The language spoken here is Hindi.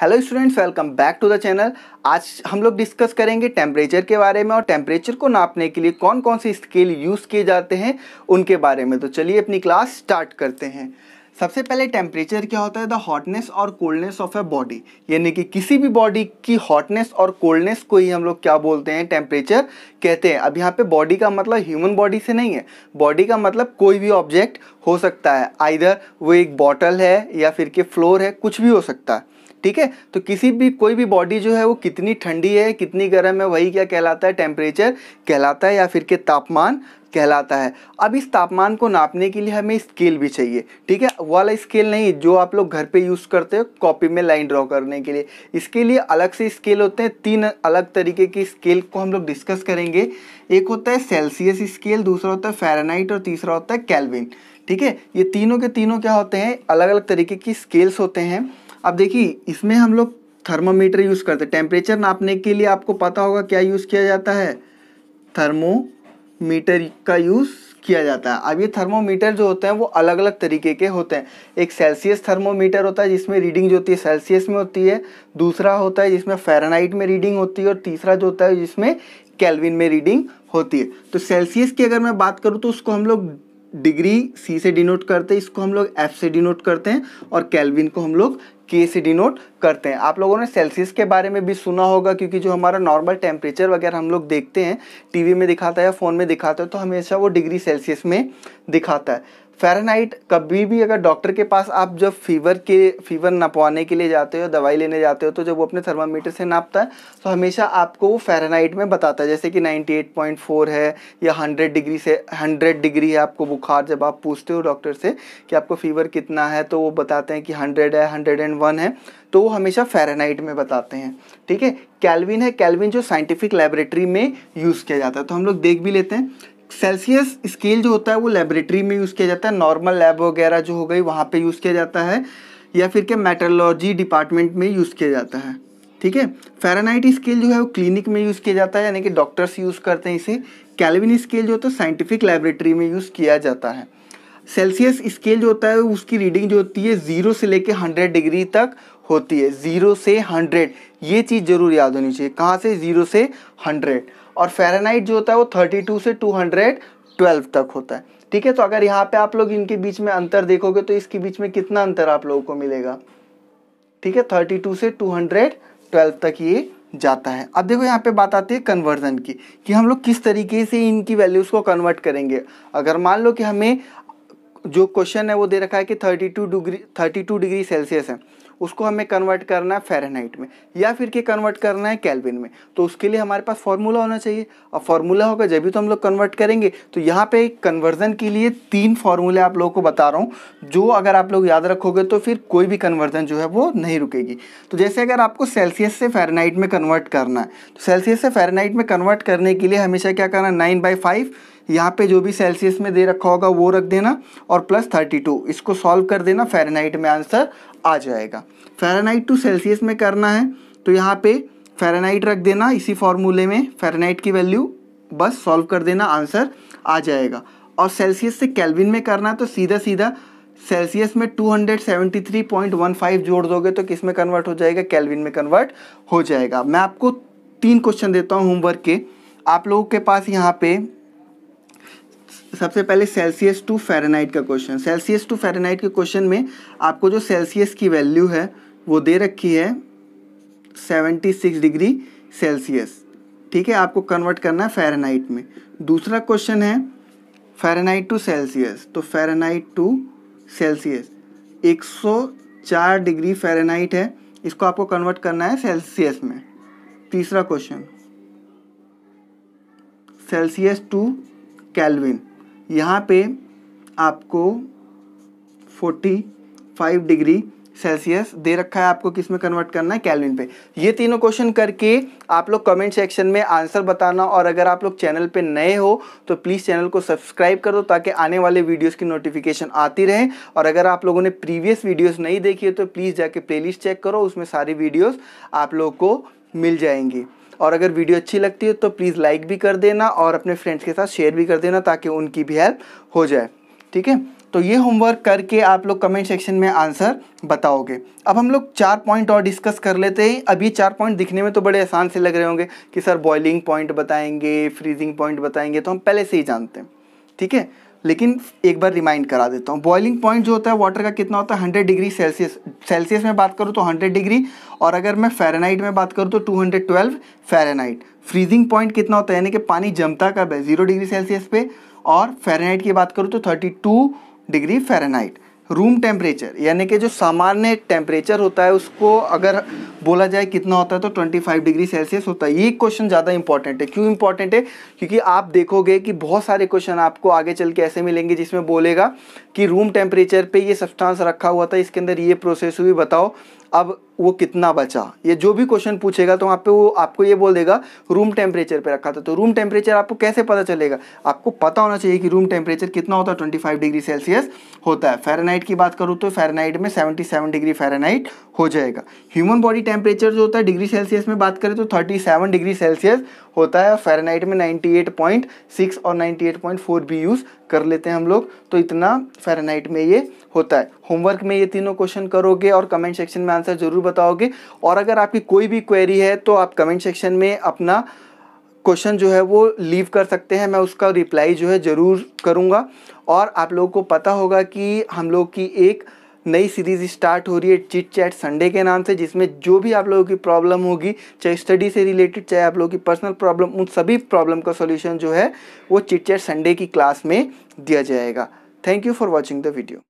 hello students welcome back to the channel आज हम लोग डिस्कस करेंगे टेम्परेचर के बारे में और टेम्परेचर को नापने के लिए कौन कौन से स्केल यूज़ किए जाते हैं उनके बारे में तो चलिए अपनी क्लास स्टार्ट करते हैं सबसे पहले टेम्परेचर क्या होता है द हॉटनेस और कोल्डनेस ऑफ अ बॉडी यानी कि किसी भी बॉडी की हॉटनेस और कोल्डनेस को ही हम लोग क्या बोलते हैं टेम्परेचर कहते हैं अब यहाँ पे बॉडी का मतलब ह्यूमन बॉडी से नहीं है बॉडी का मतलब कोई भी ऑब्जेक्ट हो सकता है आइधर वो एक बॉटल है या फिर के फ्लोर है कुछ भी हो सकता है ठीक है तो किसी भी कोई भी बॉडी जो है वो कितनी ठंडी है कितनी गर्म है वही क्या कहलाता है टेम्परेचर कहलाता है या फिर के तापमान कहलाता है अब इस तापमान को नापने के लिए हमें स्केल भी चाहिए ठीक है वाला स्केल नहीं जो आप लोग घर पे यूज़ करते हो कॉपी में लाइन ड्रॉ करने के लिए इसके लिए अलग से स्केल होते हैं तीन अलग तरीके के स्केल को हम लोग डिस्कस करेंगे एक होता है सेल्सियस स्केल दूसरा होता है फेरानाइट और तीसरा होता है कैलविन ठीक है ये तीनों के तीनों क्या होते हैं अलग अलग तरीके की स्केल्स होते हैं अब देखिए इसमें हम लोग थर्मोमीटर यूज़ करते हैं टेम्परेचर नापने के लिए आपको पता होगा क्या यूज़ किया जाता है थर्मोमीटर का यूज़ किया जाता है अब ये थर्मोमीटर जो होते हैं वो अलग अलग तरीके के होते हैं एक सेल्सियस थर्मोमीटर होता है जिसमें रीडिंग जो होती है सेल्सियस में होती है दूसरा होता है जिसमें फेरानाइट में रीडिंग होती है और तीसरा जो होता है जिसमें कैलविन में रीडिंग होती है तो सेल्सियस की अगर मैं बात करूँ तो उसको हम लोग डिग्री सी से डिनोट करते हैं इसको हम लोग एफ से डिनोट करते हैं और कैलविन को हम लोग के से डिनोट करते हैं आप लोगों ने सेल्सियस के बारे में भी सुना होगा क्योंकि जो हमारा नॉर्मल टेम्परेचर वगैरह हम लोग देखते हैं टीवी में दिखाता है या फ़ोन में दिखाता है तो हमेशा वो डिग्री सेल्सियस में दिखाता है फ़ारेनहाइट कभी भी अगर डॉक्टर के पास आप जब फीवर के फीवर नपवाने के लिए जाते हो दवाई लेने जाते हो तो जब वो अपने थर्मामीटर से नापता है तो हमेशा आपको वो फ़ारेनहाइट में बताता है जैसे कि 98.4 है या 100 डिग्री से 100 डिग्री है आपको बुखार जब आप पूछते हो डॉक्टर से कि आपको फीवर कितना है तो वो बताते हैं कि हंड्रेड है हंड्रेड एंड वन है तो वो हमेशा फ़ारेनहाइट में बताते हैं ठीक है कैलविन है कैलविन जो साइंटिफिक लेबोरेटरी में यूज़ किया जाता है तो हम लोग देख भी लेते हैं सेल्सियस स्केल जो होता है वो लेबोरेटरी में यूज़ किया जाता है नॉर्मल लैब वगैरह जो हो गई वहाँ पे यूज़ किया जाता है या फिर के मेट्रोलॉजी डिपार्टमेंट में यूज़ किया जाता है ठीक है फेरानाइट स्केल जो है वो क्लिनिक में यूज़ किया जाता है यानी कि डॉक्टर्स यूज़ करते हैं इसे कैलविन स्केल जो होता है साइंटिफिक लेबोरेटरी में यूज़ किया जाता है सेल्सियस स्केल जो होता है उसकी रीडिंग जो होती है ज़ीरो से लेकर हंड्रेड डिग्री तक होती है ज़ीरो से हंड्रेड ये चीज़ ज़रूर याद होनी चाहिए कहाँ से ज़ीरो से हंड्रेड और फेरानाइट जो होता है वो 32 से 212 तक होता है ठीक है तो अगर यहाँ पे आप लोग इनके बीच में अंतर देखोगे तो इसके बीच में कितना अंतर आप लोगों को मिलेगा ठीक है 32 से 212 तक ये जाता है अब देखो यहाँ पे बात आती है कन्वर्जन की कि हम लोग किस तरीके से इनकी वैल्यूज़ को कन्वर्ट करेंगे अगर मान लो कि हमें जो क्वेश्चन है वो दे रखा है कि 32 डिग्री 32 डिग्री सेल्सियस है उसको हमें कन्वर्ट करना है फेरेनहाइट में या फिर के कन्वर्ट करना है कैलविन में तो उसके लिए हमारे पास फॉर्मूला होना चाहिए और फॉर्मूला होगा जब भी तो हम लोग कन्वर्ट करेंगे तो यहाँ पे कन्वर्जन के लिए तीन फार्मूले आप लोगों को बता रहा हूँ जो अगर आप लोग याद रखोगे तो फिर कोई भी कन्वर्जन जो है वो नहीं रुकेगी तो जैसे अगर आपको सेल्सियस से फ़ारेनहाइट में कन्वर्ट करना है तो सेल्सियस से फ़ारेनहाइट में कन्वर्ट करने के लिए हमेशा क्या करना है नाइन बाई फाइव यहाँ पे जो भी सेल्सियस में दे रखा होगा वो रख देना और प्लस थर्टी टू इसको सॉल्व कर देना फेरेनाइट में आंसर आ जाएगा फेरानाइट टू सेल्सियस में करना है तो यहाँ पे फेरानाइट रख देना इसी फॉर्मूले में फेरानाइट की वैल्यू बस सॉल्व कर देना आंसर आ जाएगा और सेल्सियस से कैलविन में करना है तो सीधा सीधा सेल्सियस में 273.15 जोड़ दोगे तो किस में कन्वर्ट हो जाएगा कैलविन में कन्वर्ट हो जाएगा मैं आपको तीन क्वेश्चन देता हूँ होमवर्क के आप लोगों के पास यहाँ पे सबसे पहले सेल्सियस टू फ़ारेनहाइट का क्वेश्चन सेल्सियस टू फ़ारेनहाइट के क्वेश्चन में आपको जो सेल्सियस की वैल्यू है वो दे रखी है 76 डिग्री सेल्सियस ठीक है आपको कन्वर्ट करना है फ़ारेनहाइट में दूसरा क्वेश्चन है फ़ारेनहाइट टू सेल्सियस तो Fahrenheit to Celsius 104 degree Fahrenheit है इसको आपको कन्वर्ट करना है सेल्सियस में तीसरा क्वेश्चन सेल्सियस टू कैलविन यहाँ पे आपको 45 डिग्री सेल्सियस दे रखा है आपको किस में कन्वर्ट करना है कैलविन पे ये तीनों क्वेश्चन करके आप लोग कमेंट सेक्शन में आंसर बताना और अगर आप लोग चैनल पे नए हो तो प्लीज़ चैनल को सब्सक्राइब कर दो ताकि आने वाले वीडियोस की नोटिफिकेशन आती रहे और अगर आप लोगों ने प्रीवियस वीडियोस नहीं देखी है तो प्लीज़ जाके प्ले चेक करो उसमें सारी वीडियोज़ आप लोग को मिल जाएंगी और अगर वीडियो अच्छी लगती है तो प्लीज़ लाइक भी कर देना और अपने फ्रेंड्स के साथ शेयर भी कर देना ताकि उनकी भी हेल्प हो जाए ठीक है तो ये होमवर्क करके आप लोग कमेंट सेक्शन में आंसर बताओगे अब हम लोग चार पॉइंट और डिस्कस कर लेते हैं अभी चार पॉइंट दिखने में तो बड़े आसान से लग रहे होंगे कि सर बॉइलिंग पॉइंट बताएंगे फ्रीजिंग पॉइंट बताएंगे तो हम पहले से ही जानते हैं ठीक है लेकिन एक बार रिमाइंड करा देता हूँ बॉइलिंग पॉइंट जो होता है वाटर का कितना होता है हंड्रेड डिग्री सेल्सियस सेल्सियस में बात करूँ तो हंड्रेड डिग्री और अगर मैं फेरेनाइट में बात करूँ तो two hundred twelve Fahrenheit freezing point कितना होता है यानी कि पानी जमता कब है जीरो डिग्री सेल्सियस पे और फेरेनाइट की बात करूँ तो thirty two degree Fahrenheit room temperature यानी कि जो सामान्य टेम्परेचर होता है उसको अगर बोला जाए कितना होता है तो 25 डिग्री सेल्सियस होता है ये क्वेश्चन ज़्यादा इंपॉर्टेंट है क्यों इंपॉर्टेंट है क्योंकि आप देखोगे कि बहुत सारे क्वेश्चन आपको आगे चल के ऐसे मिलेंगे जिसमें बोलेगा कि रूम टेम्परेचर पर ये सब्सटांस रखा हुआ था इसके अंदर ये प्रोसेस हुई बताओ अब वो कितना बचा ये जो भी क्वेश्चन पूछेगा तो वहाँ पे वो आपको ये बोल देगा रूम टेम्परेचर पे रखा था तो रूम टेम्परेचर आपको कैसे पता चलेगा आपको पता होना चाहिए कि रूम टेम्परेचर कितना होता है ट्वेंटी फाइव डिग्री सेल्सियस होता है फेरानाइट की बात करूँ तो फेरानाइट में सेवेंटी सेवन डिग्री फेरानाइट हो जाएगा ह्यूमन बॉडी टेम्परेचर जो होता है डिग्री सेल्सियस में बात करें तो थर्टी सेवन डिग्री सेल्सियस होता है फेरानाइट में नाइन्टी एट पॉइंट सिक्स और नाइन्टी एट पॉइंट फोर भी यूज़ कर लेते हैं हम लोग तो इतना फेरानाइट में ये होता है होमवर्क में ये तीनों क्वेश्चन करोगे और कमेंट सेक्शन में आंसर ज़रूर बताओगे और अगर आपकी कोई भी क्वेरी है तो आप कमेंट सेक्शन में अपना क्वेश्चन जो है वो लीव कर सकते हैं मैं उसका रिप्लाई जो है ज़रूर करूँगा और आप लोगों को पता होगा कि हम लोग की एक नई सीरीज़ स्टार्ट हो रही है चिट चैट संडे के नाम से जिसमें जो भी आप लोगों की प्रॉब्लम होगी चाहे स्टडी से रिलेटेड चाहे आप लोगों की पर्सनल प्रॉब्लम उन सभी प्रॉब्लम का सॉल्यूशन जो है वो चिट चैट संडे की क्लास में दिया जाएगा thank you for watching the video